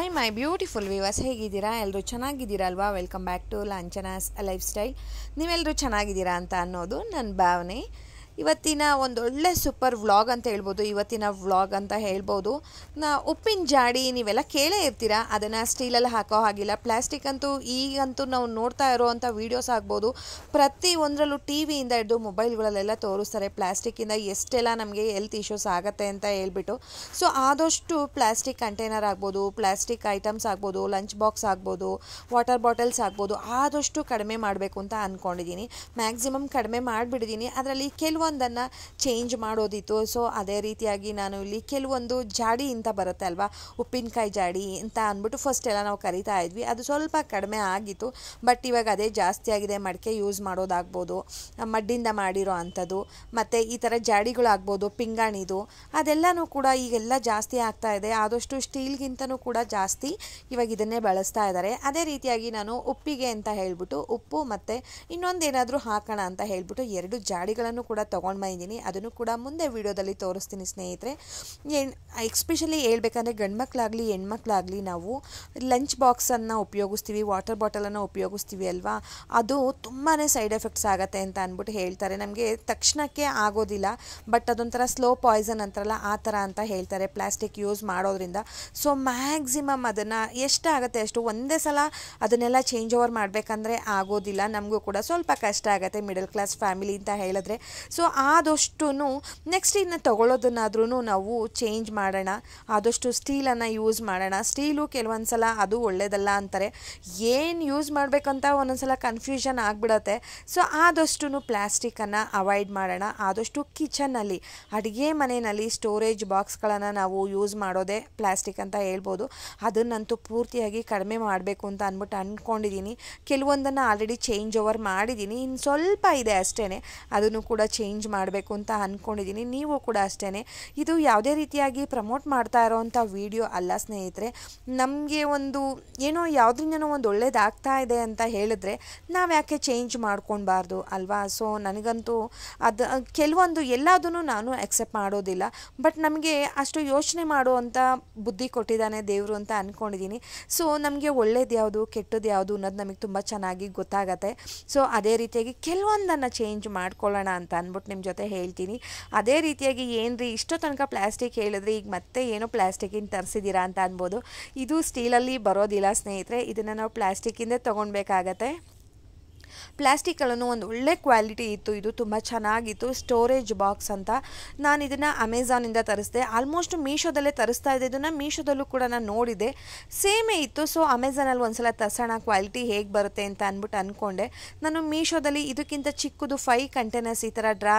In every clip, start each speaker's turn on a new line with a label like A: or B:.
A: I my beautiful viewers ಹೇಗಿದ್ದೀರಾ ಎಲ್ಲರೂ ಚೆನ್ನಾಗಿದ್ದೀರಲ್ವಾ welcome back to Lanchana's lifestyle ನೀವೆಲ್ಲರೂ ಚೆನ್ನಾಗಿದ್ದೀರಾ ಅಂತ ಅನ್ನೋದು ನನ್ನ ಭಾವನೆ ಇವತ್ತಿನ ಒಂದೊಳ್ಳೆ ಸೂಪರ್ ವ್ಲಾಗ್ ಅಂತ ಹೇಳ್ಬೋದು ಇವತ್ತಿನ ವ್ಲಾಗ್ ಅಂತ ಹೇಳ್ಬೋದು ನಾ ಉಪ್ಪಿನ ಜಾಡಿ ನೀವೆಲ್ಲ ಕೇಳೇ ಇರ್ತೀರ ಅದನ್ನು ಸ್ಟೀಲಲ್ಲಿ ಹಾಕೋ ಹಾಗಿಲ್ಲ ಪ್ಲಾಸ್ಟಿಕ್ ಅಂತೂ ಈಗಂತೂ ನಾವು ನೋಡ್ತಾ ಇರೋವಂಥ ವೀಡಿಯೋಸ್ ಆಗ್ಬೋದು ಪ್ರತಿ ಒಂದರಲ್ಲೂ ಟಿ ವಿಯಿಂದ ಹಿಡಿದು ಮೊಬೈಲ್ಗಳಲ್ಲೆಲ್ಲ ತೋರಿಸ್ತಾರೆ ಪ್ಲಾಸ್ಟಿಕ್ಕಿಂದ ಎಷ್ಟೆಲ್ಲ ನಮಗೆ ಹೆಲ್ತ್ ಇಶ್ಯೂಸ್ ಆಗುತ್ತೆ ಅಂತ ಹೇಳ್ಬಿಟ್ಟು ಸೊ ಆದಷ್ಟು ಪ್ಲಾಸ್ಟಿಕ್ ಕಂಟೈನರ್ ಆಗ್ಬೋದು ಪ್ಲಾಸ್ಟಿಕ್ ಐಟಮ್ಸ್ ಆಗ್ಬೋದು ಲಂಚ್ ಬಾಕ್ಸ್ ಆಗ್ಬೋದು ವಾಟರ್ ಬಾಟಲ್ಸ್ ಆಗ್ಬೋದು ಆದಷ್ಟು ಕಡಿಮೆ ಮಾಡಬೇಕು ಅಂತ ಅಂದ್ಕೊಂಡಿದ್ದೀನಿ ಮ್ಯಾಕ್ಸಿಮಮ್ ಕಡಿಮೆ ಮಾಡಿಬಿಡಿದ್ದೀನಿ ಅದರಲ್ಲಿ ಕೆಲವು ಕೆಲವೊಂದನ್ನು ಚೇಂಜ್ ಮಾಡೋದಿತ್ತು ಸೊ ಅದೇ ರೀತಿಯಾಗಿ ನಾನು ಇಲ್ಲಿ ಕೆಲವೊಂದು ಜಾಡಿ ಅಂತ ಬರುತ್ತೆ ಅಲ್ವಾ ಉಪ್ಪಿನಕಾಯಿ ಜಾಡಿ ಅಂತ ಅಂದ್ಬಿಟ್ಟು ಫಸ್ಟ್ ಎಲ್ಲ ನಾವು ಕರಿತಾ ಇದ್ವಿ ಅದು ಸ್ವಲ್ಪ ಕಡಿಮೆ ಆಗಿತ್ತು ಬಟ್ ಇವಾಗ ಅದೇ ಜಾಸ್ತಿ ಆಗಿದೆ ಮಡಿಕೆ ಯೂಸ್ ಮಾಡೋದಾಗ್ಬೋದು ಮಡ್ಡಿಂದ ಮಾಡಿರೋ ಅಂಥದ್ದು ಮತ್ತು ಈ ಥರ ಜಾಡಿಗಳಾಗ್ಬೋದು ಪಿಂಗಾಣಿದು ಅದೆಲ್ಲನೂ ಕೂಡ ಈಗೆಲ್ಲ ಜಾಸ್ತಿ ಆಗ್ತಾ ಇದೆ ಆದಷ್ಟು ಸ್ಟೀಲ್ಗಿಂತನೂ ಕೂಡ ಜಾಸ್ತಿ ಇವಾಗ ಇದನ್ನೇ ಬಳಸ್ತಾ ಇದ್ದಾರೆ ಅದೇ ರೀತಿಯಾಗಿ ನಾನು ಉಪ್ಪಿಗೆ ಅಂತ ಹೇಳಿಬಿಟ್ಟು ಉಪ್ಪು ಮತ್ತು ಇನ್ನೊಂದೇನಾದರೂ ಹಾಕೋಣ ಅಂತ ಹೇಳಿಬಿಟ್ಟು ಎರಡು ಜಾಡಿಗಳನ್ನು ಕೂಡ ತೊಗೊಂಡು ಬಂದಿದ್ದೀನಿ ಅದನ್ನು ಕೂಡ ಮುಂದೆ ವೀಡಿಯೋದಲ್ಲಿ ತೋರಿಸ್ತೀನಿ ಸ್ನೇಹಿತರೆ ಎಕ್ಸ್ಪೆಷಲಿ ಹೇಳ್ಬೇಕಂದ್ರೆ ಗಂಡ್ಮಕ್ಳಾಗಲಿ ಹೆಣ್ಮಕ್ಳಾಗಲಿ ನಾವು ಲಂಚ್ ಬಾಕ್ಸನ್ನು ಉಪಯೋಗಿಸ್ತೀವಿ ವಾಟರ್ ಬಾಟಲನ್ನು ಉಪಯೋಗಿಸ್ತೀವಿ ಅಲ್ವಾ ಅದು ತುಂಬಾ ಸೈಡ್ ಎಫೆಕ್ಟ್ಸ್ ಆಗುತ್ತೆ ಅಂತ ಅಂದ್ಬಿಟ್ಟು ಹೇಳ್ತಾರೆ ನಮಗೆ ತಕ್ಷಣಕ್ಕೆ ಆಗೋದಿಲ್ಲ ಬಟ್ ಅದೊಂಥರ ಸ್ಲೋ ಪಾಯ್ಸನ್ ಅಂತಾರಲ್ಲ ಆ ಥರ ಅಂತ ಹೇಳ್ತಾರೆ ಪ್ಲಾಸ್ಟಿಕ್ ಯೂಸ್ ಮಾಡೋದ್ರಿಂದ ಸೊ ಮ್ಯಾಕ್ಸಿಮಮ್ ಅದನ್ನು ಎಷ್ಟಾಗುತ್ತೆ ಅಷ್ಟು ಒಂದೇ ಸಲ ಅದನ್ನೆಲ್ಲ ಚೇಂಜ್ ಓವರ್ ಮಾಡಬೇಕಂದ್ರೆ ಆಗೋದಿಲ್ಲ ನಮಗೂ ಕೂಡ ಸ್ವಲ್ಪ ಕಷ್ಟ ಆಗುತ್ತೆ ಮಿಡಲ್ ಕ್ಲಾಸ್ ಫ್ಯಾಮಿಲಿ ಅಂತ ಹೇಳಿದ್ರೆ ಸೊ ಆದಷ್ಟು ನೆಕ್ಸ್ಟ್ ಇದನ್ನ ತೊಗೊಳ್ಳೋದನ್ನಾದ್ರೂ ನಾವು ಚೇಂಜ್ ಮಾಡೋಣ ಆದಷ್ಟು ಸ್ಟೀಲನ್ನು ಯೂಸ್ ಮಾಡೋಣ ಸ್ಟೀಲು ಕೆಲವೊಂದು ಸಲ ಅದು ಒಳ್ಳೆಯದಲ್ಲ ಅಂತಾರೆ ಏನು ಯೂಸ್ ಮಾಡಬೇಕಂತ ಒಂದೊಂದ್ಸಲ ಸಲ ಕನ್ಫ್ಯೂಷನ್ ಆಗಿಬಿಡತ್ತೆ ಸೊ ಆದಷ್ಟು ಪ್ಲ್ಯಾಸ್ಟಿಕನ್ನು ಅವಾಯ್ಡ್ ಮಾಡೋಣ ಆದಷ್ಟು ಕಿಚನ್ನಲ್ಲಿ ಅಡುಗೆ ಮನೆಯಲ್ಲಿ ಸ್ಟೋರೇಜ್ ಬಾಕ್ಸ್ಗಳನ್ನು ನಾವು ಯೂಸ್ ಮಾಡೋದೇ ಪ್ಲ್ಯಾಸ್ಟಿಕ್ ಅಂತ ಹೇಳ್ಬೋದು ಅದನ್ನಂತೂ ಪೂರ್ತಿಯಾಗಿ ಕಡಿಮೆ ಮಾಡಬೇಕು ಅಂತ ಅಂದ್ಬಿಟ್ಟು ಅಂದ್ಕೊಂಡಿದ್ದೀನಿ ಕೆಲವೊಂದನ್ನು ಆಲ್ರೆಡಿ ಚೇಂಜ್ ಓವರ್ ಮಾಡಿದ್ದೀನಿ ಇನ್ನು ಸ್ವಲ್ಪ ಇದೆ ಅಷ್ಟೇ ಅದನ್ನು ಕೂಡ ಚೇಂಜ್ ಚೇಂಜ್ ಮಾಡಬೇಕು ಅಂತ ಅಂದ್ಕೊಂಡಿದ್ದೀನಿ ನೀವು ಕೂಡ ಅಷ್ಟೇ ಇದು ಯಾವುದೇ ರೀತಿಯಾಗಿ ಪ್ರಮೋಟ್ ಮಾಡ್ತಾ ಇರೋವಂಥ ವೀಡಿಯೋ ಅಲ್ಲ ಸ್ನೇಹಿತರೆ ನಮಗೆ ಒಂದು ಏನೋ ಯಾವುದ್ರಿಂದನೋ ಒಂದು ಒಳ್ಳೇದಾಗ್ತಾ ಇದೆ ಅಂತ ಹೇಳಿದ್ರೆ ನಾವು ಯಾಕೆ ಚೇಂಜ್ ಮಾಡ್ಕೊಳ್ಬಾರ್ದು ಅಲ್ವಾ ಸೊ ನನಗಂತೂ ಅದು ಕೆಲವೊಂದು ಎಲ್ಲದನ್ನು ನಾನು ಅಕ್ಸೆಪ್ಟ್ ಮಾಡೋದಿಲ್ಲ ಬಟ್ ನಮಗೆ ಅಷ್ಟು ಯೋಚನೆ ಮಾಡುವಂಥ ಬುದ್ಧಿ ಕೊಟ್ಟಿದ್ದಾನೆ ದೇವರು ಅಂತ ಅಂದ್ಕೊಂಡಿದ್ದೀನಿ ಸೊ ನಮಗೆ ಒಳ್ಳೇದು ಯಾವುದು ಕೆಟ್ಟದ್ದು ಯಾವುದು ಅನ್ನೋದು ನಮಗೆ ತುಂಬ ಚೆನ್ನಾಗಿ ಗೊತ್ತಾಗತ್ತೆ ಸೊ ಅದೇ ರೀತಿಯಾಗಿ ಕೆಲವೊಂದನ್ನು ಚೇಂಜ್ ಮಾಡ್ಕೊಳ್ಳೋಣ ಅಂತ ಅನ್ಬೋದು ಅಂದ್ಬಿಟ್ಟು ನಿಮ್ಮ ಜೊತೆ ಹೇಳ್ತೀನಿ ಅದೇ ರೀತಿಯಾಗಿ ಏನ್ರಿ ರೀ ಇಷ್ಟೋ ತನಕ ಪ್ಲಾಸ್ಟಿಕ್ ಹೇಳಿದ್ರೆ ಈಗ ಮತ್ತೆ ಏನೋ ಪ್ಲಾಸ್ಟಿಕಿಂದ ತರಿಸಿದ್ದೀರಾ ಅಂತ ಅನ್ಬೋದು ಇದು ಸ್ಟೀಲಲ್ಲಿ ಬರೋದಿಲ್ಲ ಸ್ನೇಹಿತರೆ ಇದನ್ನು ನಾವು ಇಂದ ತೊಗೊಳ್ಬೇಕಾಗತ್ತೆ ಪ್ಲ್ಯಾಸ್ಟಿಕ್ಗಳನ್ನು ಒಂದು ಒಳ್ಳೆ ಕ್ವಾಲಿಟಿ ಇತ್ತು ಇದು ತುಂಬ ಚೆನ್ನಾಗಿತ್ತು ಸ್ಟೋರೇಜ್ ಬಾಕ್ಸ್ ಅಂತ ನಾನು ಇದನ್ನು ಅಮೆಝಾನಿಂದ ತರಿಸಿದೆ ಆಲ್ಮೋಸ್ಟ್ ಮೀಶೋದಲ್ಲೇ ತರಿಸ್ತಾ ಇದ್ದೆ ಇದನ್ನು ಮೀಶೋದಲ್ಲೂ ಕೂಡ ನಾನು ನೋಡಿದೆ ಸೇಮೇ ಇತ್ತು ಸೊ ಅಮೆಝಾನಲ್ಲಿ ಒಂದು ಸಲ ತರಿಸೋಣ ಕ್ವಾಲಿಟಿ ಹೇಗೆ ಬರುತ್ತೆ ಅಂತ ಅಂದ್ಬಿಟ್ಟು ಅಂದ್ಕೊಂಡೆ ನಾನು ಮೀಶೋದಲ್ಲಿ ಇದಕ್ಕಿಂತ ಚಿಕ್ಕದು ಫೈ ಕಂಟೈನರ್ಸ್ ಈ ಥರ ಡ್ರಾ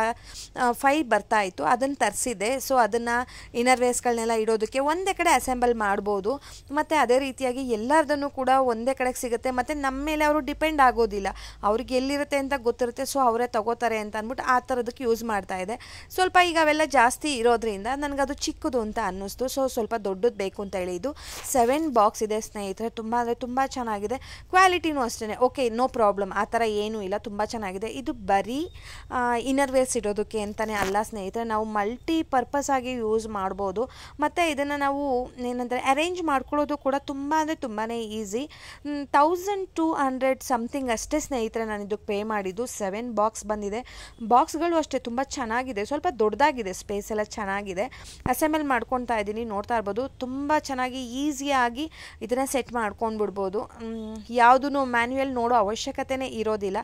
A: ಫೈ ಬರ್ತಾ ಇತ್ತು ಅದನ್ನು ತರಿಸಿದ್ದೆ ಸೊ ಅದನ್ನು ಇನ್ನರ್ ವೇಸ್ಗಳನ್ನೆಲ್ಲ ಇಡೋದಕ್ಕೆ ಒಂದೇ ಕಡೆ ಅಸೆಂಬಲ್ ಮಾಡ್ಬೋದು ಮತ್ತು ಅದೇ ರೀತಿಯಾಗಿ ಎಲ್ಲರದನ್ನು ಕೂಡ ಒಂದೇ ಕಡೆಗೆ ಸಿಗುತ್ತೆ ಮತ್ತು ನಮ್ಮ ಮೇಲೆ ಅವರು ಡಿಪೆಂಡ್ ಆಗೋದಿಲ್ಲ ಅವ್ರಿಗೆ ಎಲ್ಲಿರುತ್ತೆ ಅಂತ ಗೊತ್ತಿರುತ್ತೆ ಸೊ ಅವರೇ ತಗೋತಾರೆ ಅಂತ ಅಂದ್ಬಿಟ್ಟು ಆ ಥರದಕ್ಕೆ ಯೂಸ್ ಮಾಡ್ತಾ ಇದೆ ಸ್ವಲ್ಪ ಈಗ ಅವೆಲ್ಲ ಜಾಸ್ತಿ ಇರೋದ್ರಿಂದ ನನಗದು ಚಿಕ್ಕದು ಅಂತ ಅನ್ನಿಸ್ತು ಸೊ ಸ್ವಲ್ಪ ದೊಡ್ಡದು ಬೇಕು ಅಂತ ಹೇಳಿ ಇದು ಸೆವೆನ್ ಬಾಕ್ಸ್ ಇದೆ ಸ್ನೇಹಿತರೆ ತುಂಬ ಅಂದರೆ ತುಂಬ ಚೆನ್ನಾಗಿದೆ ಕ್ವಾಲಿಟಿನೂ ಅಷ್ಟೇ ಓಕೆ ನೋ ಪ್ರಾಬ್ಲಮ್ ಆ ಥರ ಏನೂ ಇಲ್ಲ ತುಂಬ ಚೆನ್ನಾಗಿದೆ ಇದು ಬರೀ ಇನ್ನರ್ ವೇಸ್ ಇಡೋದಕ್ಕೆ ಅಂತಲೇ ಅಲ್ಲ ಸ್ನೇಹಿತರೆ ನಾವು ಮಲ್ಟಿ ಪರ್ಪಸ್ ಆಗಿ ಯೂಸ್ ಮಾಡ್ಬೋದು ಮತ್ತು ಇದನ್ನು ನಾವು ಏನಂದರೆ ಅರೇಂಜ್ ಮಾಡ್ಕೊಳ್ಳೋದು ಕೂಡ ತುಂಬ ಅಂದರೆ ತುಂಬಾ easy thousand two hundred something ಅಷ್ಟೇ ಸ್ನೇಹಿತರೆ ಸ್ನೇಹಿತರೆ ನಾನು ಇದಕ್ಕೆ ಪೇ ಮಾಡಿದ್ದು ಸೆವೆನ್ ಬಾಕ್ಸ್ ಬಂದಿದೆ ಬಾಕ್ಸ್ಗಳು ಅಷ್ಟೇ ತುಂಬ ಚೆನ್ನಾಗಿದೆ ಸ್ವಲ್ಪ ದೊಡ್ಡದಾಗಿದೆ ಸ್ಪೇಸ್ ಎಲ್ಲ ಚೆನ್ನಾಗಿದೆ ಅಸೆಂಬಲ್ ಮಾಡ್ಕೊತಾ ಇದ್ದೀನಿ ನೋಡ್ತಾ ಇರ್ಬೋದು ತುಂಬ ಚೆನ್ನಾಗಿ ಈಸಿಯಾಗಿ ಇದನ್ನು ಸೆಟ್ ಮಾಡ್ಕೊಂಡ್ಬಿಡ್ಬೋದು ಬಿಡ್ಬೋದು ಯಾವುದೂ ಮ್ಯಾನ್ಯುಯಲ್ ನೋಡೋ ಅವಶ್ಯಕತೆನೇ ಇರೋದಿಲ್ಲ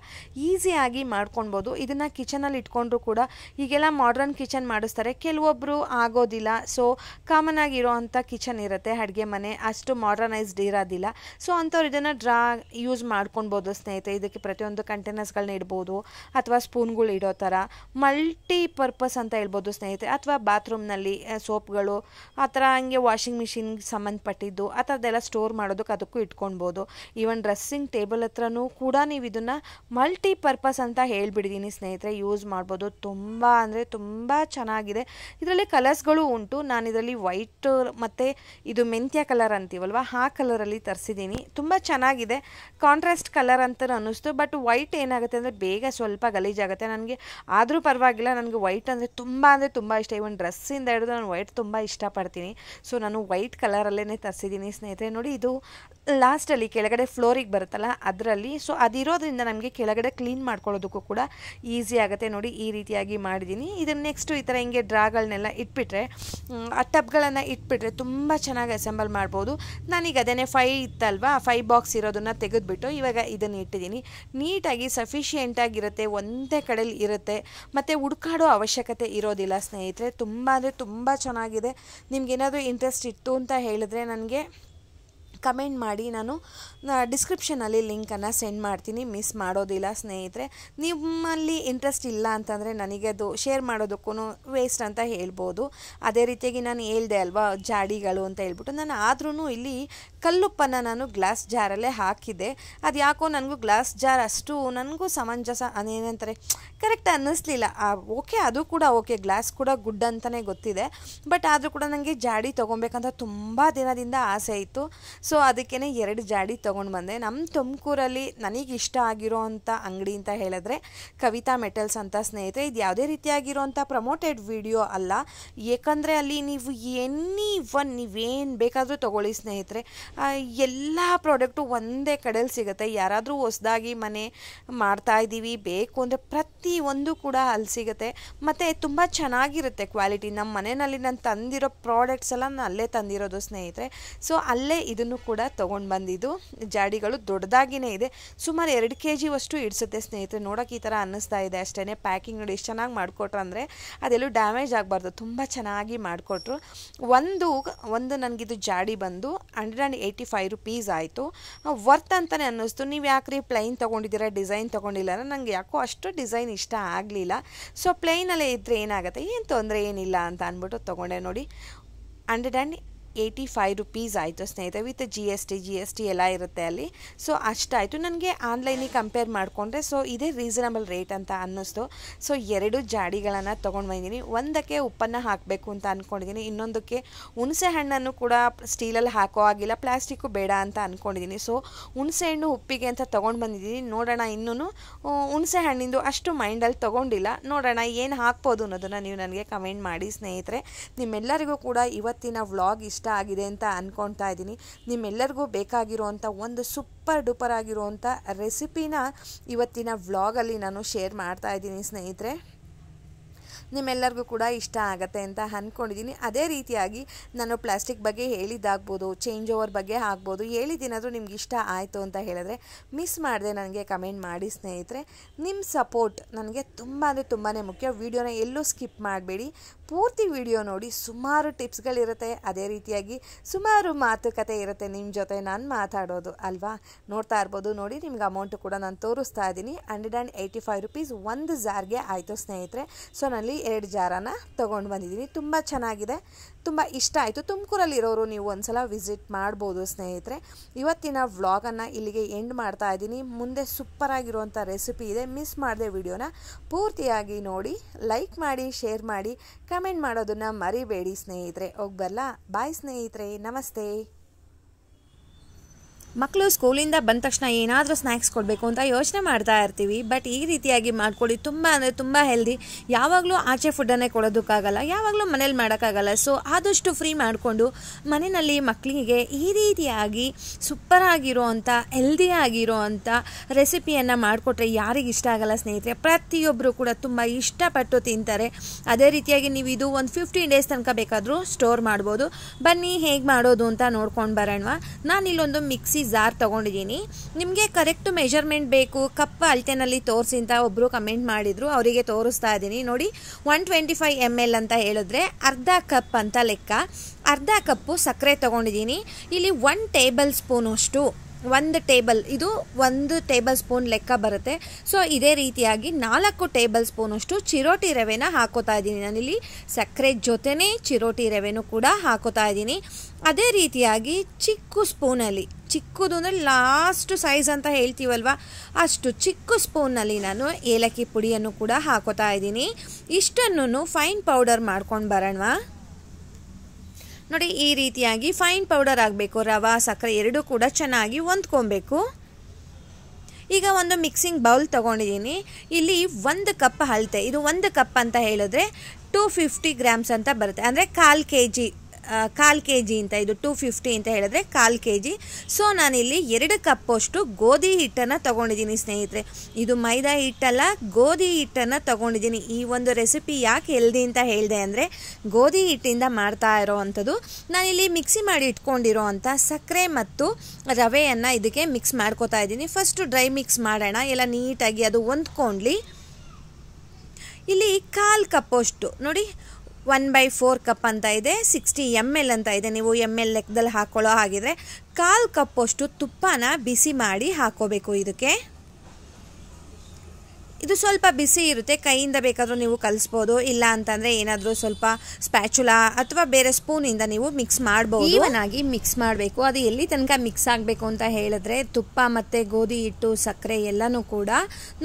A: ಈಸಿಯಾಗಿ ಮಾಡ್ಕೊಳ್ಬೋದು ಇದನ್ನು ಕಿಚನಲ್ಲಿ ಇಟ್ಕೊಂಡ್ರು ಕೂಡ ಈಗೆಲ್ಲ ಮಾಡ್ರನ್ ಕಿಚನ್ ಮಾಡಿಸ್ತಾರೆ ಕೆಲವೊಬ್ಬರು ಆಗೋದಿಲ್ಲ ಸೊ ಕಾಮನ್ ಆಗಿರೋ ಅಂಥ ಕಿಚನ್ ಇರುತ್ತೆ ಅಡುಗೆ ಮನೆ ಅಷ್ಟು ಮಾಡ್ರನೈಸ್ಡ್ ಇರೋದಿಲ್ಲ ಸೊ ಅಂಥವ್ರು ಇದನ್ನು ಡ್ರಾ ಯೂಸ್ ಮಾಡ್ಕೊಬೋದು ಸ್ನೇಹಿತರೆ ಇದಕ್ಕೆ ಪ್ರತಿಯೊಂದು ಕಂಟೈನರ್ಸ್ಗಳನ್ನ ಇಡ್ಬೋದು ಅಥವಾ ಸ್ಪೂನ್ಗಳು ಇಡೋ ಥರ ಮಲ್ಟಿ ಪರ್ಪಸ್ ಅಂತ ಹೇಳ್ಬೋದು ಸ್ನೇಹಿತರೆ ಅಥವಾ ಬಾತ್ರೂಮ್ನಲ್ಲಿ ಸೋಪ್ಗಳು ಆ ಥರ ಹಂಗೆ ವಾಷಿಂಗ್ ಮಿಷಿನ್ಗೆ ಸಂಬಂಧಪಟ್ಟಿದ್ದು ಆ ಥರದ್ದೆಲ್ಲ ಸ್ಟೋರ್ ಮಾಡೋದಕ್ಕೆ ಅದಕ್ಕೂ ಇಟ್ಕೊಳ್ಬೋದು ಈವನ್ ಡ್ರೆಸ್ಸಿಂಗ್ ಟೇಬಲ್ ಹತ್ರನೂ ಕೂಡ ನೀವು ಇದನ್ನು ಮಲ್ಟಿ ಪರ್ಪಸ್ ಅಂತ ಹೇಳಿಬಿಡಿದ್ದೀನಿ ಸ್ನೇಹಿತರೆ ಯೂಸ್ ಮಾಡ್ಬೋದು ತುಂಬ ಅಂದರೆ ತುಂಬ ಚೆನ್ನಾಗಿದೆ ಇದರಲ್ಲಿ ಕಲರ್ಸ್ಗಳು ಉಂಟು ನಾನು ಇದರಲ್ಲಿ ವೈಟ್ ಮತ್ತು ಇದು ಮೆಂತ್ಯ ಕಲರ್ ಅಂತೀವಲ್ವ ಆ ಕಲರಲ್ಲಿ ತರಿಸಿದ್ದೀನಿ ತುಂಬ ಚೆನ್ನಾಗಿದೆ ಕಾಂಟ್ರಾಸ್ಟ್ ಕಲರ್ ಅಂತ ಅನ್ನಿಸ್ತು ಬಟ್ ವೈಟ್ ಏನಾಗುತ್ತೆ ಅಂದರೆ ಬೇಗ ಸ್ವಲ್ಪ ಗಲೀಜಾಗುತ್ತೆ ನನಗೆ ಆದರೂ ಪರವಾಗಿಲ್ಲ ನನಗೆ ವೈಟ್ ಅಂದರೆ ತುಂಬ ಅಂದರೆ ತುಂಬ ಇಷ್ಟ ಇವನ್ ಡ್ರೆಸ್ಸಿಂದ ಹಿಡಿದು ನಾನು ವೈಟ್ ತುಂಬ ಇಷ್ಟಪಡ್ತೀನಿ ಸೊ ನಾನು ವೈಟ್ ಕಲರಲ್ಲೇ ತರಿಸಿದ್ದೀನಿ ಸ್ನೇಹಿತರೆ ನೋಡಿ ಇದು ಲಾಸ್ಟಲ್ಲಿ ಕೆಳಗಡೆ ಫ್ಲೋರಿಗೆ ಬರುತ್ತಲ್ಲ ಅದರಲ್ಲಿ ಸೊ ಅದಿರೋದ್ರಿಂದ ನಮಗೆ ಕೆಳಗಡೆ ಕ್ಲೀನ್ ಮಾಡ್ಕೊಳ್ಳೋದಕ್ಕೂ ಕೂಡ ಈಸಿ ಆಗುತ್ತೆ ನೋಡಿ ಈ ರೀತಿಯಾಗಿ ಮಾಡಿದ್ದೀನಿ ಇದನ್ನು ನೆಕ್ಸ್ಟು ಈ ಥರ ಹಿಂಗೆ ಡ್ರಾಗಳನ್ನೆಲ್ಲ ಇಟ್ಬಿಟ್ರೆ ಆ ಟಬ್ಗಳನ್ನು ಇಟ್ಬಿಟ್ರೆ ತುಂಬ ಚೆನ್ನಾಗಿ ಅಸೆಂಬಲ್ ಮಾಡ್ಬೋದು ನಾನೀಗ ಅದೇನೆ ಫೈ ಇತ್ತಲ್ವಾ ಫೈ ಬಾಕ್ಸ್ ಇರೋದನ್ನು ತೆಗೆದುಬಿಟ್ಟು ಇವಾಗ ಇದನ್ನು ಇಟ್ಟಿದ್ದೀನಿ ನೀಟಾಗಿ ಸಫಿಷಿಯೆಂಟಾಗಿರುತ್ತೆ ಒಂದೇ ಕಡೆಯಲ್ಲಿ ಇರುತ್ತೆ ಮತ್ತು ಹುಡ್ಕಾಡೋ ಅವಶ್ಯಕತೆ ಇರೋದಿಲ್ಲ ಸ್ನೇಹಿತರೆ ತುಂಬ ಅಂದರೆ ತುಂಬ ಚೆನ್ನಾಗಿದೆ ನಿಮ್ಗೇನಾದರೂ ಇಂಟ್ರೆಸ್ಟ್ ಇತ್ತು ಅಂತ ಹೇಳಿದ್ರೆ ನನಗೆ ಕಮೆಂಟ್ ಮಾಡಿ ನಾನು ಡಿಸ್ಕ್ರಿಪ್ಷನಲ್ಲಿ ಲಿಂಕನ್ನು ಸೆಂಡ್ ಮಾಡ್ತೀನಿ ಮಿಸ್ ಮಾಡೋದಿಲ್ಲ ಸ್ನೇಹಿತರೆ ನಿಮ್ಮಲ್ಲಿ ಇಂಟ್ರೆಸ್ಟ್ ಇಲ್ಲ ಅಂತಂದರೆ ನನಗೆ ಅದು ಶೇರ್ ಮಾಡೋದಕ್ಕೂ ವೇಸ್ಟ್ ಅಂತ ಹೇಳ್ಬೋದು ಅದೇ ರೀತಿಯಾಗಿ ನಾನು ಹೇಳ್ದೆ ಅಲ್ವಾ ಜಾಡಿಗಳು ಅಂತ ಹೇಳ್ಬಿಟ್ಟು ನಾನು ಆದ್ರೂ ಇಲ್ಲಿ ಕಲ್ಲುಪ್ಪನ್ನು ನಾನು ಗ್ಲಾಸ್ ಜಾರಲ್ಲೇ ಹಾಕಿದೆ ಅದು ಯಾಕೋ ನನಗೂ ಗ್ಲಾಸ್ ಜಾರ್ ಅಷ್ಟು ನನಗೂ ಸಮಂಜಸ ಅನೇನಂತಾರೆ ಕರೆಕ್ಟ್ ಅನ್ನಿಸ್ಲಿಲ್ಲ ಓಕೆ ಅದು ಕೂಡ ಓಕೆ ಗ್ಲಾಸ್ ಕೂಡ ಗುಡ್ ಅಂತಲೇ ಗೊತ್ತಿದೆ ಬಟ್ ಆದರೂ ಕೂಡ ನನಗೆ ಜಾಡಿ ತೊಗೊಬೇಕಂತ ತುಂಬ ದಿನದಿಂದ ಆಸೆ ಇತ್ತು ಸೊ ಸೊ ಅದಕ್ಕೇ ಎರಡು ಜಾಡಿ ತೊಗೊಂಡು ಬಂದೆ ನಮ್ಮ ತುಮಕೂರಲ್ಲಿ ನನಗೆ ಇಷ್ಟ ಆಗಿರೋ ಅಂಥ ಅಂಗಡಿ ಅಂತ ಹೇಳಿದ್ರೆ ಕವಿತಾ ಮೆಟಲ್ಸ್ ಅಂತ ಸ್ನೇಹಿತರೆ ಇದು ಯಾವುದೇ ರೀತಿಯಾಗಿರೋವಂಥ ಪ್ರಮೋಟೆಡ್ ವಿಡಿಯೋ ಅಲ್ಲ ಏಕೆಂದರೆ ಅಲ್ಲಿ ನೀವು ಎನಿ ಒನ್ ನೀವೇನು ಬೇಕಾದರೂ ತೊಗೊಳ್ಳಿ ಸ್ನೇಹಿತರೆ ಎಲ್ಲ ಪ್ರಾಡಕ್ಟು ಒಂದೇ ಕಡೆಯಲ್ಲಿ ಸಿಗುತ್ತೆ ಯಾರಾದರೂ ಹೊಸದಾಗಿ ಮನೆ ಮಾಡ್ತಾ ಇದ್ದೀವಿ ಬೇಕು ಅಂದರೆ ಪ್ರತಿ ಒಂದು ಕೂಡ ಅಲ್ಲಿ ಸಿಗುತ್ತೆ ಮತ್ತು ತುಂಬ ಚೆನ್ನಾಗಿರುತ್ತೆ ಕ್ವಾಲಿಟಿ ನಮ್ಮ ಮನೆಯಲ್ಲಿ ನಾನು ತಂದಿರೋ ಪ್ರಾಡಕ್ಟ್ಸ್ ಎಲ್ಲ ನಾನು ಅಲ್ಲೇ ತಂದಿರೋದು ಸ್ನೇಹಿತರೆ ಸೊ ಅಲ್ಲೇ ಇದನ್ನು ಕೂಡ ತೊಗೊಂಡು ಬಂದಿದ್ದು ಜಾಡಿಗಳು ದೊಡ್ಡದಾಗಿಯೇ ಇದೆ ಸುಮಾರು ಎರಡು ಕೆ ವಷ್ಟು ಇಡಿಸುತ್ತೆ ಸ್ನೇಹಿತರೆ ನೋಡೋಕೆ ಈ ಥರ ಅನ್ನಿಸ್ತಾ ಇದೆ ಅಷ್ಟೇ ಪ್ಯಾಕಿಂಗ್ ನೋಡಿ ಎಷ್ಟು ಚೆನ್ನಾಗಿ ಮಾಡಿಕೊಟ್ರು ಅಂದರೆ ಅದೆಲ್ಲೂ ಡ್ಯಾಮೇಜ್ ಆಗಬಾರ್ದು ತುಂಬ ಚೆನ್ನಾಗಿ ಮಾಡಿಕೊಟ್ರು ಒಂದು ಒಂದು ನನಗಿದು ಜಾಡಿ ಬಂದು hundred and eighty five rupees ಆಯಿತು ವರ್ತ್ ಅಂತಲೇ ಅನ್ನಿಸ್ತು ನೀವು ರೀ ಪ್ಲೈನ್ ತೊಗೊಂಡಿದ್ದೀರಾ ಡಿಸೈನ್ ತೊಗೊಂಡಿಲ್ಲ ಅಂದರೆ ನನಗೆ ಯಾಕೋ ಅಷ್ಟು ಡಿಸೈನ್ ಇಷ್ಟ ಆಗಲಿಲ್ಲ ಸೊ ಪ್ಲೈನಲ್ಲೇ ಇದ್ದರೆ ಏನಾಗುತ್ತೆ ಏನು ತೊಂದರೆ ಏನಿಲ್ಲ ಅಂತ ಅಂದ್ಬಿಟ್ಟು ತೊಗೊಂಡೆ ನೋಡಿ hundred and eighty five rupees ಆಯಿತು ಸ್ನೇಹಿತರೆ with G S T G S T ಎಲ್ಲ ಇರುತ್ತೆ ಅಲ್ಲಿ ಸೊ ಅಷ್ಟಾಯಿತು ನನಗೆ ಆನ್ಲೈನಿಗೆ ಕಂಪೇರ್ ಮಾಡಿಕೊಂಡ್ರೆ ಸೊ ಇದೇ ರೀಸನಬಲ್ ರೇಟ್ ಅಂತ ಅನ್ನಿಸ್ತು ಸೊ ಎರಡು ಜಾಡಿಗಳನ್ನು ತೊಗೊಂಡು ಬಂದಿದ್ದೀನಿ ಒಂದಕ್ಕೆ ಉಪ್ಪನ್ನು ಹಾಕಬೇಕು ಅಂತ ಅಂದ್ಕೊಂಡಿದ್ದೀನಿ ಇನ್ನೊಂದಕ್ಕೆ ಹುಣಸೆ ಹಣ್ಣನ್ನು ಕೂಡ ಸ್ಟೀಲಲ್ಲಿ ಹಾಕೋ ಆಗಿಲ್ಲ ಪ್ಲಾಸ್ಟಿಕ್ಕು ಬೇಡ ಅಂತ ಅಂದ್ಕೊಂಡಿದ್ದೀನಿ ಸೊ ಹುಣಸೆ ಹಣ್ಣು ಉಪ್ಪಿಗೆ ಅಂತ ತೊಗೊಂಡು ಬಂದಿದ್ದೀನಿ ನೋಡೋಣ ಇನ್ನೂ ಹುಣಸೆ ಹಣ್ಣಿಂದು ಅಷ್ಟು ಮೈಂಡಲ್ಲಿ ತೊಗೊಂಡಿಲ್ಲ ನೋಡೋಣ ಏನು ಹಾಕ್ಬೋದು ಅನ್ನೋದನ್ನು ನೀವು ನನಗೆ ಕಮೆಂಟ್ ಮಾಡಿ ಸ್ನೇಹಿತರೆ ನಿಮ್ಮೆಲ್ಲರಿಗೂ ಕೂಡ ಇವತ್ತಿನ ವ್ಲಾಗ್ ಇಷ್ಟ ಇಷ್ಟ ಆಗಿದೆ ಅಂತ ಅಂದ್ಕೊಳ್ತಾ ಇದ್ದೀನಿ ನಿಮ್ಮೆಲ್ಲರಿಗೂ ಬೇಕಾಗಿರುವಂಥ ಒಂದು ಸೂಪರ್ ಡೂಪರ್ ಆಗಿರುವಂಥ ರೆಸಿಪಿನ ಇವತ್ತಿನ ವ್ಲಾಗಲ್ಲಿ ನಾನು ಶೇರ್ ಮಾಡ್ತಾ ಇದ್ದೀನಿ ಸ್ನೇಹಿತರೆ ನಿಮ್ಮೆಲ್ಲರಿಗೂ ಕೂಡ ಇಷ್ಟ ಆಗುತ್ತೆ ಅಂತ ಅಂದ್ಕೊಂಡಿದ್ದೀನಿ ಅದೇ ರೀತಿಯಾಗಿ ನಾನು ಪ್ಲಾಸ್ಟಿಕ್ ಬಗ್ಗೆ ಹೇಳಿದ್ದಾಗ್ಬೋದು ಚೇಂಜ್ ಓವರ್ ಬಗ್ಗೆ ಆಗ್ಬೋದು ಹೇಳಿದ್ದೀನಾದರೂ ನಿಮ್ಗೆ ಇಷ್ಟ ಆಯಿತು ಅಂತ ಹೇಳಿದ್ರೆ ಮಿಸ್ ಮಾಡಿದೆ ನನಗೆ ಕಮೆಂಟ್ ಮಾಡಿ ಸ್ನೇಹಿತರೆ ನಿಮ್ಮ ಸಪೋರ್ಟ್ ನನಗೆ ತುಂಬ ಅಂದರೆ ತುಂಬಾ ಮುಖ್ಯ ವೀಡಿಯೋನ ಎಲ್ಲೂ ಸ್ಕಿಪ್ ಮಾಡಬೇಡಿ ಪೂರ್ತಿ ವಿಡಿಯೋ ನೋಡಿ ಸುಮಾರು ಟಿಪ್ಸ್ಗಳಿರುತ್ತೆ ಅದೇ ರೀತಿಯಾಗಿ ಸುಮಾರು ಮಾತುಕತೆ ಇರುತ್ತೆ ನಿಮ್ಮ ಜೊತೆ ನಾನು ಮಾತಾಡೋದು ಅಲ್ವಾ ನೋಡ್ತಾ ಇರ್ಬೋದು ನೋಡಿ ನಿಮ್ಗೆ ಅಮೌಂಟು ಕೂಡ ನಾನು ತೋರಿಸ್ತಾ ಇದ್ದೀನಿ hundred and eighty five rupees ಒಂದು ಜಾರ್ಗೆ ಆಯಿತು ಸ್ನೇಹಿತರೆ ಸೊ ನಲ್ಲಿ ಎರಡು ಜಾರನ ತೊಗೊಂಡು ಬಂದಿದ್ದೀನಿ ತುಂಬ ಚೆನ್ನಾಗಿದೆ ತುಂಬ ಇಷ್ಟ ಆಯಿತು ತುಮಕೂರಲ್ಲಿರೋರು ನೀವು ಒಂದು ಸಲ ವಿಸಿಟ್ ಮಾಡ್ಬೋದು ಸ್ನೇಹಿತರೆ ಇವತ್ತಿನ ವ್ಲಾಗನ್ನು ಇಲ್ಲಿಗೆ ಎಂಡ್ ಮಾಡ್ತಾ ಇದ್ದೀನಿ ಮುಂದೆ ಸೂಪರಾಗಿರುವಂಥ ರೆಸಿಪಿ ಇದೆ ಮಿಸ್ ಮಾಡಿದೆ ವಿಡಿಯೋನ ಪೂರ್ತಿಯಾಗಿ ನೋಡಿ ಲೈಕ್ ಮಾಡಿ ಶೇರ್ ಮಾಡಿ ಕಮೆಂಟ್ ಮಾಡೋದನ್ನು ಮರಿಬೇಡಿ ಸ್ನೇಹಿತರೆ ಹೋಗಿ ಬಾಯ್ ಸ್ನೇಹಿತರೆ ನಮಸ್ತೆ ಮಕ್ಕಳು ಸ್ಕೂಲಿಂದ ಬಂದ ತಕ್ಷಣ ಏನಾದರೂ ಸ್ನ್ಯಾಕ್ಸ್ ಕೊಡಬೇಕು ಅಂತ ಯೋಚನೆ ಮಾಡ್ತಾ ಇರ್ತೀವಿ ಬಟ್ ಈ ರೀತಿಯಾಗಿ ಮಾಡಿಕೊಳ್ಳಿ ತುಂಬ ಅಂದರೆ ತುಂಬ ಹೆಲ್ದಿ ಯಾವಾಗಲೂ ಆಚೆ ಫುಡ್ಡನ್ನೇ ಕೊಡೋದಕ್ಕಾಗಲ್ಲ ಯಾವಾಗಲೂ ಮನೇಲಿ ಮಾಡೋಕ್ಕಾಗಲ್ಲ ಸೊ ಆದಷ್ಟು ಫ್ರೀ ಮಾಡಿಕೊಂಡು ಮನೆಯಲ್ಲಿ ಮಕ್ಕಳಿಗೆ ಈ ರೀತಿಯಾಗಿ ಸೂಪರಾಗಿರೋ ಅಂಥ ಹೆಲ್ದಿಯಾಗಿರೋ ಅಂಥ ರೆಸಿಪಿಯನ್ನು ಮಾಡಿಕೊಟ್ರೆ ಯಾರಿಗೆ ಇಷ್ಟ ಆಗಲ್ಲ ಸ್ನೇಹಿತರೆ ಪ್ರತಿಯೊಬ್ಬರು ಕೂಡ ತುಂಬ ಇಷ್ಟಪಟ್ಟು ತಿಂತಾರೆ ಅದೇ ರೀತಿಯಾಗಿ ನೀವು ಇದು ಒಂದು ಫಿಫ್ಟೀನ್ ಡೇಸ್ ತನಕ ಬೇಕಾದರೂ ಸ್ಟೋರ್ ಮಾಡ್ಬೋದು ಬನ್ನಿ ಹೇಗೆ ಮಾಡೋದು ಅಂತ ನೋಡ್ಕೊಂಡು ಬರೋಣ ಇಲ್ಲೊಂದು ಮಿಕ್ಸಿ ಜಾರ್ ತೊಗೊಂಡಿದ್ದೀನಿ ನಿಮಗೆ ಕರೆಕ್ಟ್ ಮೆಜರ್ಮೆಂಟ್ ಬೇಕು ಕಪ್ ಅಳತೆನಲ್ಲಿ ತೋರಿಸಿ ಅಂತ ಒಬ್ಬರು ಕಮೆಂಟ್ ಮಾಡಿದರು ಅವರಿಗೆ ತೋರಿಸ್ತಾ ಇದ್ದೀನಿ ನೋಡಿ one twenty five M L ಅಂತ ಹೇಳಿದ್ರೆ ಅರ್ಧ ಕಪ್ ಅಂತ ಲೆಕ್ಕ ಅರ್ಧ ಕಪ್ಪು ಸಕ್ಕರೆ ತೊಗೊಂಡಿದ್ದೀನಿ ಇಲ್ಲಿ ಒನ್ ಟೇಬಲ್ ಸ್ಪೂನಷ್ಟು ಒಂದು ಟೇಬಲ್ ಇದು ಒಂದು ಟೇಬಲ್ ಸ್ಪೂನ್ ಲೆಕ್ಕ ಬರುತ್ತೆ ಸೊ ಇದೇ ರೀತಿಯಾಗಿ ನಾಲ್ಕು ಟೇಬಲ್ ಸ್ಪೂನಷ್ಟು ಚಿರೋಟಿ ರವೆನ ಹಾಕೋತಾ ಇದ್ದೀನಿ ನಾನಿಲ್ಲಿ ಸಕ್ಕರೆ ಜೊತೆನೇ ಚಿರೋಟಿ ರವೆನೂ ಕೂಡ ಹಾಕೋತಾ ಇದ್ದೀನಿ ಅದೇ ರೀತಿಯಾಗಿ ಚಿಕ್ಕ ಸ್ಪೂನಲ್ಲಿ ಚಿಕ್ಕದು ಅಂದರೆ ಲಾಸ್ಟ್ ಸೈಜ್ ಅಂತ ಹೇಳ್ತೀವಲ್ವ ಅಷ್ಟು ಚಿಕ್ಕ ಸ್ಪೂನಲ್ಲಿ ನಾನು ಏಲಕ್ಕಿ ಪುಡಿಯನ್ನು ಕೂಡ ಹಾಕೋತಾ ಇದ್ದೀನಿ ಇಷ್ಟನ್ನು ಫೈನ್ ಪೌಡರ್ ಮಾಡ್ಕೊಂಡು ಬರೋಣವಾ ನೋಡಿ ಈ ರೀತಿಯಾಗಿ ಫೈನ್ ಪೌಡರ್ ಆಗಬೇಕು ರವೆ ಸಕ್ಕರೆ ಎರಡೂ ಕೂಡ ಚೆನ್ನಾಗಿ ಹೊಂದ್ಕೊಬೇಕು ಈಗ ಒಂದು ಮಿಕ್ಸಿಂಗ್ ಬೌಲ್ ತೊಗೊಂಡಿದ್ದೀನಿ ಇಲ್ಲಿ ಒಂದು ಕಪ್ ಅಳತೆ ಇದು ಒಂದು ಕಪ್ ಅಂತ ಹೇಳಿದ್ರೆ ಟೂ ಫಿಫ್ಟಿ ಗ್ರಾಮ್ಸ್ ಅಂತ ಬರುತ್ತೆ ಅಂದರೆ ಕಾಲು ಕೆ ಜಿ ಕಾಲು ಕೆ ಜಿ ಅಂತ ಇದು ಟು ಫಿಫ್ಟಿ ಅಂತ ಹೇಳಿದ್ರೆ ಕಾಲು ಕೆ ಜಿ ಸೊ ನಾನಿಲ್ಲಿ ಎರಡು ಕಪ್ಪಷ್ಟು ಗೋಧಿ ಹಿಟ್ಟನ್ನು ತೊಗೊಂಡಿದ್ದೀನಿ ಸ್ನೇಹಿತರೆ ಇದು ಮೈದಾ ಹಿಟ್ಟಲ್ಲ ಗೋಧಿ ಹಿಟ್ಟನ್ನು ತೊಗೊಂಡಿದ್ದೀನಿ ಈ ಒಂದು ರೆಸಿಪಿ ಯಾಕೆ ಹೆಲ್ದಿ ಅಂತ ಹೇಳಿದೆ ಅಂದರೆ ಗೋಧಿ ಹಿಟ್ಟಿಂದ ಮಾಡ್ತಾ ಇರೋ ಅಂಥದ್ದು ನಾನಿಲ್ಲಿ ಮಿಕ್ಸಿ ಮಾಡಿ ಇಟ್ಕೊಂಡಿರೋ ಅಂಥ ಸಕ್ಕರೆ ಮತ್ತು ರವೆಯನ್ನು ಇದಕ್ಕೆ ಮಿಕ್ಸ್ ಮಾಡ್ಕೋತಾ ಇದ್ದೀನಿ ಫಸ್ಟು ಡ್ರೈ ಮಿಕ್ಸ್ ಮಾಡೋಣ ಎಲ್ಲ ನೀಟಾಗಿ ಅದು ಹೊಂದ್ಕೊಂಡ್ಲಿ ಇಲ್ಲಿ ಕಾಲು ಕಪ್ಪಷ್ಟು ನೋಡಿ ಒನ್ ಬೈ ಫೋರ್ ಕಪ್ ಅಂತ ಇದೆ ಸಿಕ್ಸ್ಟಿ ಎಮ್ ಎಲ್ ಅಂತ ಇದೆ ನೀವು ಎಮ್ ಎಲ್ ಲೆಕ್ಕದಲ್ಲಿ ಹಾಕ್ಕೊಳ್ಳೋ ಹಾಗಿದ್ರೆ ಕಾಲು ಕಪ್ಪಷ್ಟು ತುಪ್ಪನ ಬಿಸಿ ಮಾಡಿ ಹಾಕೋಬೇಕು ಇದಕ್ಕೆ ಇದು ಸ್ವಲ್ಪ ಬಿಸಿ ಇರುತ್ತೆ ಕೈಯಿಂದ ಬೇಕಾದರೂ ನೀವು ಕಲಿಸ್ಬೋದು ಇಲ್ಲ ಅಂತಂದರೆ ಏನಾದರೂ ಸ್ವಲ್ಪ ಸ್ಪ್ಯಾಚುಲಾ ಅಥವಾ ಬೇರೆ ಸ್ಪೂನಿಂದ ನೀವು ಮಿಕ್ಸ್ ಮಾಡ್ಬೋದು ಈವನಾಗಿ ಮಿಕ್ಸ್ ಮಾಡಬೇಕು ಅದು ಎಲ್ಲಿ ತನಕ ಮಿಕ್ಸ್ ಆಗಬೇಕು ಅಂತ ಹೇಳಿದ್ರೆ ತುಪ್ಪ ಮತ್ತು ಗೋಧಿ ಹಿಟ್ಟು ಸಕ್ಕರೆ ಎಲ್ಲನೂ ಕೂಡ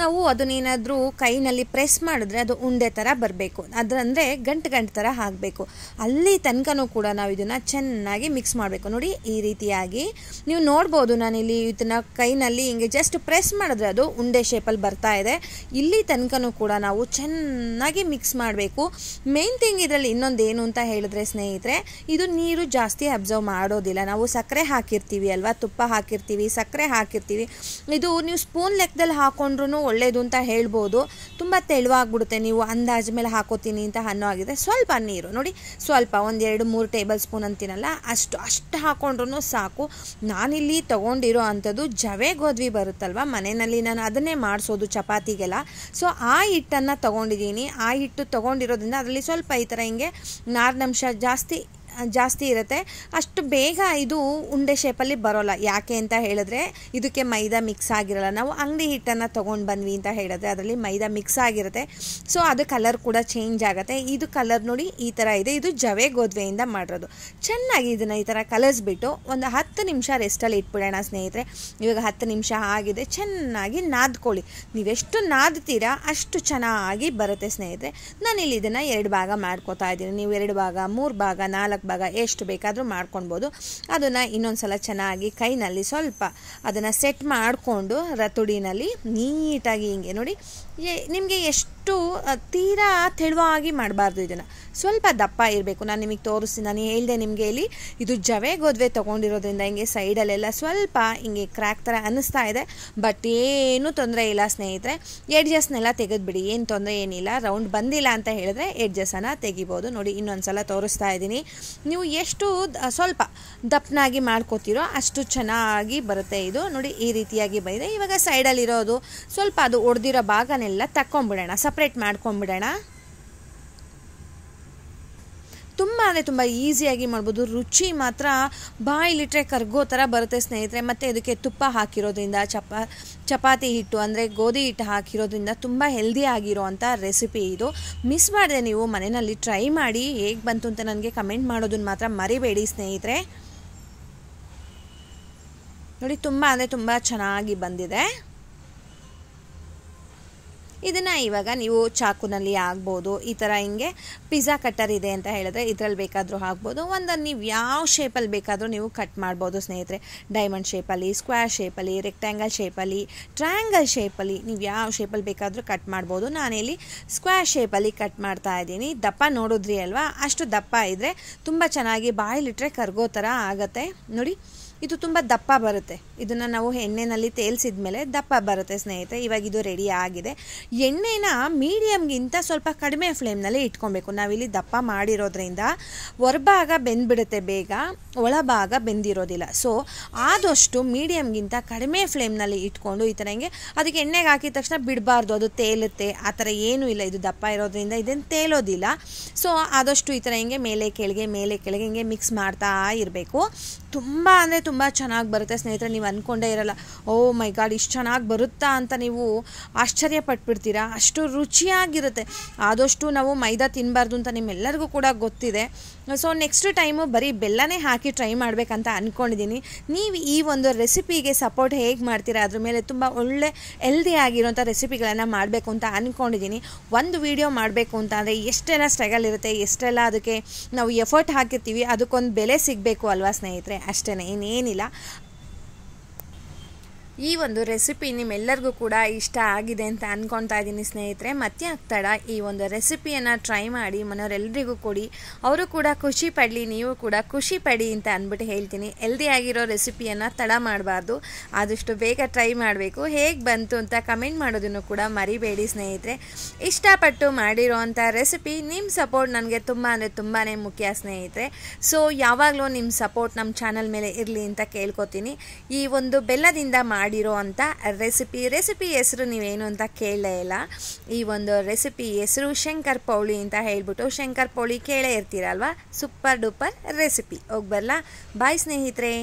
A: ನಾವು ಅದನ್ನೇನಾದರೂ ಕೈನಲ್ಲಿ ಪ್ರೆಸ್ ಮಾಡಿದ್ರೆ ಅದು ಉಂಡೆ ಥರ ಬರಬೇಕು ಅದರಂದರೆ ಗಂಟು ಗಂಟು ಥರ ಆಗಬೇಕು ಅಲ್ಲಿ ತನಕನೂ ಕೂಡ ನಾವು ಇದನ್ನು ಚೆನ್ನಾಗಿ ಮಿಕ್ಸ್ ಮಾಡಬೇಕು ನೋಡಿ ಈ ರೀತಿಯಾಗಿ ನೀವು ನೋಡ್ಬೋದು ನಾನಿಲ್ಲಿ ಇದನ್ನು ಕೈನಲ್ಲಿ ಹಿಂಗೆ ಜಸ್ಟ್ ಪ್ರೆಸ್ ಮಾಡಿದ್ರೆ ಅದು ಉಂಡೆ ಶೇಪಲ್ಲಿ ಬರ್ತಾ ಇದೆ ಇಲ್ಲಿ ತನಕನೂ ಕೂಡ ನಾವು ಚೆನ್ನಾಗಿ ಮಿಕ್ಸ್ ಮಾಡಬೇಕು ಮೇನ್ ಥಿಂಗ್ ಇದರಲ್ಲಿ ಇನ್ನೊಂದು ಏನು ಅಂತ ಹೇಳಿದ್ರೆ ಸ್ನೇಹಿತರೆ ಇದು ನೀರು ಜಾಸ್ತಿ ಅಬ್ಸರ್ವ್ ಮಾಡೋದಿಲ್ಲ ನಾವು ಸಕ್ಕರೆ ಹಾಕಿರ್ತೀವಿ ಅಲ್ವಾ ತುಪ್ಪ ಹಾಕಿರ್ತೀವಿ ಸಕ್ಕರೆ ಹಾಕಿರ್ತೀವಿ ಇದು ನೀವು ಸ್ಪೂನ್ ಲೆಕ್ಕದಲ್ಲಿ ಹಾಕೊಂಡ್ರೂ ಒಳ್ಳೆಯದು ಅಂತ ಹೇಳ್ಬೋದು ತುಂಬ ತೆಳುವಾಗ್ಬಿಡುತ್ತೆ ನೀವು ಅಂದಾಜ ಮೇಲೆ ಹಾಕೋತೀನಿ ಅಂತ ಅನ್ನೋ ಆಗಿದೆ ಸ್ವಲ್ಪ ನೀರು ನೋಡಿ ಸ್ವಲ್ಪ ಒಂದೆರಡು ಮೂರು ಟೇಬಲ್ ಸ್ಪೂನ್ ಅಂತೀನಲ್ಲ ಅಷ್ಟು ಅಷ್ಟು ಹಾಕೊಂಡ್ರೂ ಸಾಕು ನಾನಿಲ್ಲಿ ತೊಗೊಂಡಿರೋ ಅಂಥದ್ದು ಜವೆ ಗೋದ್ವಿ ಬರುತ್ತಲ್ವ ಮನೆಯಲ್ಲಿ ನಾನು ಅದನ್ನೇ ಮಾಡಿಸೋದು ಚಪಾತಿಗೆಲ್ಲ ಸೊ ಆ ಹಿಟ್ಟನ್ನು ತೊಗೊಂಡಿದ್ದೀನಿ ಆ ಹಿಟ್ಟು ತೊಗೊಂಡಿರೋದ್ರಿಂದ ಅದರಲ್ಲಿ ಸ್ವಲ್ಪ ಈ ಥರ ಹಿಂಗೆ ನಾರಿನಂಶ ಜಾಸ್ತಿ ಜಾಸ್ತಿ ಇರುತ್ತೆ ಅಷ್ಟು ಬೇಗ ಇದು ಉಂಡೆ ಶೇಪಲ್ಲಿ ಬರೋಲ್ಲ ಯಾಕೆ ಅಂತ ಹೇಳಿದ್ರೆ ಇದಕ್ಕೆ ಮೈದಾ ಮಿಕ್ಸ್ ಆಗಿರಲ್ಲ ನಾವು ಅಂಗಡಿ ಹಿಟ್ಟನ್ನು ತೊಗೊಂಡು ಬಂದ್ವಿ ಅಂತ ಹೇಳಿದ್ರೆ ಅದರಲ್ಲಿ ಮೈದಾ ಮಿಕ್ಸ್ ಆಗಿರುತ್ತೆ ಸೊ ಅದು ಕಲರ್ ಕೂಡ ಚೇಂಜ್ ಆಗುತ್ತೆ ಇದು ಕಲರ್ ನೋಡಿ ಈ ಥರ ಇದೆ ಇದು ಜವೆ ಗೋದ್ವೆಯಿಂದ ಮಾಡಿರೋದು ಚೆನ್ನಾಗಿ ಇದನ್ನು ಈ ಥರ ಕಲಸ್ಬಿಟ್ಟು ಒಂದು ಹತ್ತು ನಿಮಿಷ ರೆಸ್ಟಲ್ಲಿ ಇಟ್ಬಿಡೋಣ ಸ್ನೇಹಿತರೆ ಇವಾಗ ಹತ್ತು ನಿಮಿಷ ಆಗಿದೆ ಚೆನ್ನಾಗಿ ನಾದ್ಕೊಳ್ಳಿ ನೀವೆಷ್ಟು ನಾದ್ತೀರಾ ಅಷ್ಟು ಚೆನ್ನಾಗಿ ಬರುತ್ತೆ ಸ್ನೇಹಿತರೆ ನಾನಿಲ್ಲಿ ಇದನ್ನು ಎರಡು ಭಾಗ ಮಾಡ್ಕೋತಾ ಇದ್ದೀನಿ ನೀವು ಎರಡು ಭಾಗ ಮೂರು ಭಾಗ ನಾಲ್ಕು ಪೂರಕ ಭಾಗ ಎಷ್ಟು ಬೇಕಾದರೂ ಮಾಡ್ಕೊಳ್ಬೋದು ಅದನ್ನು ಇನ್ನೊಂದು ಸಲ ಚೆನ್ನಾಗಿ ಕೈನಲ್ಲಿ ಸ್ವಲ್ಪ ಅದನ್ನು ಸೆಟ್ ಮಾಡಿಕೊಂಡು ರತುಡಿನಲ್ಲಿ ನೀಟಾಗಿ ಹಿಂಗೆ ನೋಡಿ ನಿಮಗೆ ಎಷ್ಟು ಅಷ್ಟು ತೀರಾ ತೆಳುವಾಗಿ ಮಾಡಬಾರ್ದು ಇದನ್ನು ಸ್ವಲ್ಪ ದಪ್ಪ ಇರಬೇಕು ನಾನು ನಿಮಗೆ ತೋರಿಸ್ತೀನಿ ನಾನು ಹೇಳಿದೆ ನಿಮಗೆ ಇಲ್ಲಿ ಇದು ಜವೆ ಗೋದ್ವೆ ತೊಗೊಂಡಿರೋದ್ರಿಂದ ಹಿಂಗೆ ಸೈಡಲ್ಲೆಲ್ಲ ಸ್ವಲ್ಪ ಹಿಂಗೆ ಕ್ರ್ಯಾಕ್ ಥರ ಅನ್ನಿಸ್ತಾ ಇದೆ ಬಟ್ ಏನೂ ತೊಂದರೆ ಇಲ್ಲ ಸ್ನೇಹಿತರೆ ಎಡ್ಜಸ್ನೆಲ್ಲ ತೆಗೆದುಬಿಡಿ ಏನು ತೊಂದರೆ ಏನಿಲ್ಲ ರೌಂಡ್ ಬಂದಿಲ್ಲ ಅಂತ ಹೇಳಿದ್ರೆ ಎಡ್ಜಸ್ಸನ್ನು ತೆಗಿಬೋದು ನೋಡಿ ಇನ್ನೊಂದು ಸಲ ತೋರಿಸ್ತಾ ಇದ್ದೀನಿ ನೀವು ಎಷ್ಟು ಸ್ವಲ್ಪ ದಪ್ಪನಾಗಿ ಮಾಡ್ಕೋತೀರೋ ಅಷ್ಟು ಚೆನ್ನಾಗಿ ಬರುತ್ತೆ ಇದು ನೋಡಿ ಈ ರೀತಿಯಾಗಿ ಬಂದಿದೆ ಇವಾಗ ಸೈಡಲ್ಲಿರೋದು ಸ್ವಲ್ಪ ಅದು ಒಡೆದಿರೋ ಭಾಗನೆಲ್ಲ ತಗೊಂಡ್ಬಿಡೋಣ ಸಪ್ ಸಪ್ರೇಟ್ ಮಾಡ್ಕೊಂಡ್ಬಿಡೋಣ ತುಂಬ ಅಂದರೆ ತುಂಬ ಈಸಿಯಾಗಿ ಮಾಡ್ಬೋದು ರುಚಿ ಮಾತ್ರ ಬಾಯಿಲಿಟ್ರೆ ಕರ್ಗೋ ಥರ ಬರುತ್ತೆ ಸ್ನೇಹಿತರೆ ಮತ್ತು ಇದಕ್ಕೆ ತುಪ್ಪ ಹಾಕಿರೋದ್ರಿಂದ ಚಪಾ ಚಪಾತಿ ಹಿಟ್ಟು ಅಂದರೆ ಗೋಧಿ ಹಿಟ್ಟು ಹಾಕಿರೋದ್ರಿಂದ ತುಂಬ ಹೆಲ್ದಿ ಆಗಿರೋವಂಥ ರೆಸಿಪಿ ಇದು ಮಿಸ್ ಮಾಡಿದೆ ನೀವು ಮನೆಯಲ್ಲಿ ಟ್ರೈ ಮಾಡಿ ಹೇಗೆ ಬಂತು ಅಂತ ನನಗೆ ಕಮೆಂಟ್ ಮಾಡೋದನ್ನು ಮಾತ್ರ ಮರಿಬೇಡಿ ಸ್ನೇಹಿತರೆ ನೋಡಿ ತುಂಬ ಅಂದರೆ ತುಂಬ ಚೆನ್ನಾಗಿ ಬಂದಿದೆ ಇದನ್ನು ಇವಾಗ ನೀವು ಚಾಕುನಲ್ಲಿ ಆಗ್ಬೋದು ಈ ಥರ ಹಿಂಗೆ ಪಿಜ್ಜಾ ಕಟ್ಟರ್ ಇದೆ ಅಂತ ಹೇಳಿದ್ರೆ ಇದರಲ್ಲಿ ಬೇಕಾದರೂ ಆಗ್ಬೋದು ಒಂದನ್ನು ನೀವು ಯಾವ ಶೇಪಲ್ಲಿ ಬೇಕಾದರೂ ನೀವು ಕಟ್ ಮಾಡ್ಬೋದು ಸ್ನೇಹಿತರೆ ಡೈಮಂಡ್ ಶೇಪಲ್ಲಿ ಸ್ಕ್ವೇರ್ ಶೇಪಲ್ಲಿ ರೆಕ್ಟ್ಯಾಂಗಲ್ ಶೇಪಲ್ಲಿ ಟ್ರ್ಯಾಂಗಲ್ ಶೇಪಲ್ಲಿ ನೀವು ಯಾವ ಶೇಪಲ್ಲಿ ಬೇಕಾದರೂ ಕಟ್ ಮಾಡ್ಬೋದು ನಾನಿಲ್ಲಿ ಸ್ಕ್ವೇರ್ ಶೇಪಲ್ಲಿ ಕಟ್ ಮಾಡ್ತಾ ಇದ್ದೀನಿ ದಪ್ಪ ನೋಡಿದ್ರಿ ಅಲ್ವಾ ಅಷ್ಟು ದಪ್ಪ ಇದ್ದರೆ ತುಂಬ ಚೆನ್ನಾಗಿ ಬಾಯಿಲಿಟ್ರೆ ಕರ್ಗೋ ಥರ ಆಗುತ್ತೆ ನೋಡಿ ಇದು ತುಂಬ ದಪ್ಪ ಬರುತ್ತೆ ಇದನ್ನು ನಾವು ಎಣ್ಣೆಯಲ್ಲಿ ತೇಲ್ಸಿದ ಮೇಲೆ ದಪ್ಪ ಬರುತ್ತೆ ಸ್ನೇಹಿತರೆ ಇವಾಗ ಇದು ರೆಡಿ ಆಗಿದೆ ಎಣ್ಣೆನ ಮೀಡಿಯಮ್ಗಿಂತ ಸ್ವಲ್ಪ ಕಡಿಮೆ ಫ್ಲೇಮ್ನಲ್ಲಿ ಇಟ್ಕೊಬೇಕು ನಾವಿಲ್ಲಿ ದಪ್ಪ ಮಾಡಿರೋದ್ರಿಂದ ಹೊರಭಾಗ ಬೆಂದ್ಬಿಡುತ್ತೆ ಬೇಗ ಒಳಭಾಗ ಬೆಂದಿರೋದಿಲ್ಲ ಸೊ ಆದಷ್ಟು ಮೀಡಿಯಮ್ಗಿಂತ ಕಡಿಮೆ ಫ್ಲೇಮ್ನಲ್ಲಿ ಇಟ್ಕೊಂಡು ಈ ಥರ ಹಿಂಗೆ ಅದಕ್ಕೆ ಎಣ್ಣೆಗೆ ಹಾಕಿದ ತಕ್ಷಣ ಬಿಡಬಾರ್ದು ಅದು ತೇಲುತ್ತೆ ಆ ಥರ ಏನೂ ಇಲ್ಲ ಇದು ದಪ್ಪ ಇರೋದ್ರಿಂದ ಇದನ್ನು ತೇಲೋದಿಲ್ಲ ಸೊ ಆದಷ್ಟು ಈ ಥರ ಹಿಂಗೆ ಮೇಲೆ ಕೆಳಗೆ ಮೇಲೆ ಕೆಳಗೆ ಹಿಂಗೆ ಮಿಕ್ಸ್ ಮಾಡ್ತಾ ಇರಬೇಕು ತುಂಬ ಅಂದರೆ ತುಂಬ ಚೆನ್ನಾಗಿ ಬರುತ್ತೆ ಸ್ನೇಹಿತರೆ ನೀವು ಅಂದ್ಕೊಂಡೇ ಇರಲ್ಲ ಓ ಮೈ ಗಾಡ್ ಇಷ್ಟು ಚೆನ್ನಾಗಿ ಬರುತ್ತಾ ಅಂತ ನೀವು ಆಶ್ಚರ್ಯ ಪಟ್ಬಿಡ್ತೀರಾ ಅಷ್ಟು ರುಚಿಯಾಗಿರುತ್ತೆ ಆದಷ್ಟು ನಾವು ಮೈದಾ ತಿನ್ನಬಾರ್ದು ಅಂತ ನಿಮ್ಮೆಲ್ಲರಿಗೂ ಕೂಡ ಗೊತ್ತಿದೆ ಸೊ ನೆಕ್ಸ್ಟ್ ಟೈಮು ಬರೀ ಬೆಲ್ಲನೇ ಹಾಕಿ ಟ್ರೈ ಮಾಡಬೇಕಂತ ಅಂದ್ಕೊಂಡಿದ್ದೀನಿ ನೀವು ಈ ಒಂದು ರೆಸಿಪಿಗೆ ಸಪೋರ್ಟ್ ಹೇಗೆ ಮಾಡ್ತೀರಾ ಅದ್ರ ಮೇಲೆ ತುಂಬ ಒಳ್ಳೆ ಹೆಲ್ದಿ ಆಗಿರೋಂಥ ರೆಸಿಪಿಗಳನ್ನು ಮಾಡಬೇಕು ಅಂತ ಅಂದ್ಕೊಂಡಿದ್ದೀನಿ ಒಂದು ವೀಡಿಯೋ ಮಾಡಬೇಕು ಅಂತ ಅಂದರೆ ಎಷ್ಟೆಲ್ಲ ಸ್ಟ್ರಗಲ್ ಇರುತ್ತೆ ಎಷ್ಟೆಲ್ಲ ಅದಕ್ಕೆ ನಾವು ಎಫರ್ಟ್ ಹಾಕಿರ್ತೀವಿ ಅದಕ್ಕೊಂದು ಬೆಲೆ ಸಿಗಬೇಕು ಅಲ್ವಾ ಸ್ನೇಹಿತರೆ ಅಷ್ಟೇ ಇನ್ನೇನಿಲ್ಲ ಈ ಒಂದು ರೆಸಿಪಿ ನಿಮ್ಮೆಲ್ಲರಿಗೂ ಕೂಡ ಇಷ್ಟ ಆಗಿದೆ ಅಂತ ಅಂದ್ಕೊಳ್ತಾ ಇದ್ದೀನಿ ಸ್ನೇಹಿತರೆ ಮತ್ತೆ ಆಗ್ತಾಡ ಈ ಒಂದು ರೆಸಿಪಿಯನ್ನು ಟ್ರೈ ಮಾಡಿ ಮನೆಯವರೆಲ್ಲರಿಗೂ ಕೊಡಿ ಅವರು ಕೂಡ ಖುಷಿ ಪಡಲಿ ನೀವು ಕೂಡ ಖುಷಿ ಪಡಿ ಅಂತ ಅಂದ್ಬಿಟ್ಟು ಹೇಳ್ತೀನಿ ಎಲ್ದಿ ಆಗಿರೋ ರೆಸಿಪಿಯನ್ನು ತಡ ಮಾಡಬಾರ್ದು ಆದಷ್ಟು ಬೇಗ ಟ್ರೈ ಮಾಡಬೇಕು ಹೇಗೆ ಬಂತು ಅಂತ ಕಮೆಂಟ್ ಮಾಡೋದನ್ನು ಕೂಡ ಮರಿಬೇಡಿ ಸ್ನೇಹಿತರೆ ಇಷ್ಟಪಟ್ಟು ಮಾಡಿರೋ ಅಂಥ ರೆಸಿಪಿ ನಿಮ್ಮ ಸಪೋರ್ಟ್ ನನಗೆ ತುಂಬ ಅಂದರೆ ತುಂಬಾ ಮುಖ್ಯ ಸ್ನೇಹಿತರೆ ಸೊ ಯಾವಾಗಲೂ ನಿಮ್ಮ ಸಪೋರ್ಟ್ ನಮ್ಮ ಚಾನಲ್ ಮೇಲೆ ಇರಲಿ ಅಂತ ಕೇಳ್ಕೊತೀನಿ ಈ ಒಂದು ಬೆಲ್ಲದಿಂದ ಮಾಡಿ ಮಾಡಿರೋ ಅಂಥ ರೆಸಿಪಿ ರೆಸಿಪಿ ಹೆಸರು ನೀವೇನು ಅಂತ ಕೇಳಲೇ ಇಲ್ಲ ಈ ಒಂದು ರೆಸಿಪಿ ಹೆಸರು ಶಂಕರ್ ಪೌಳಿ ಅಂತ ಹೇಳ್ಬಿಟ್ಟು ಶಂಕರ್ ಪೌಳಿ ಕೇಳೇ ಇರ್ತೀರಲ್ವ ಸೂಪರ್ ಡೂಪರ್ ರೆಸಿಪಿ ಹೋಗಿ ಬರಲಾ ಬಾಯ್ ಸ್ನೇಹಿತರೆ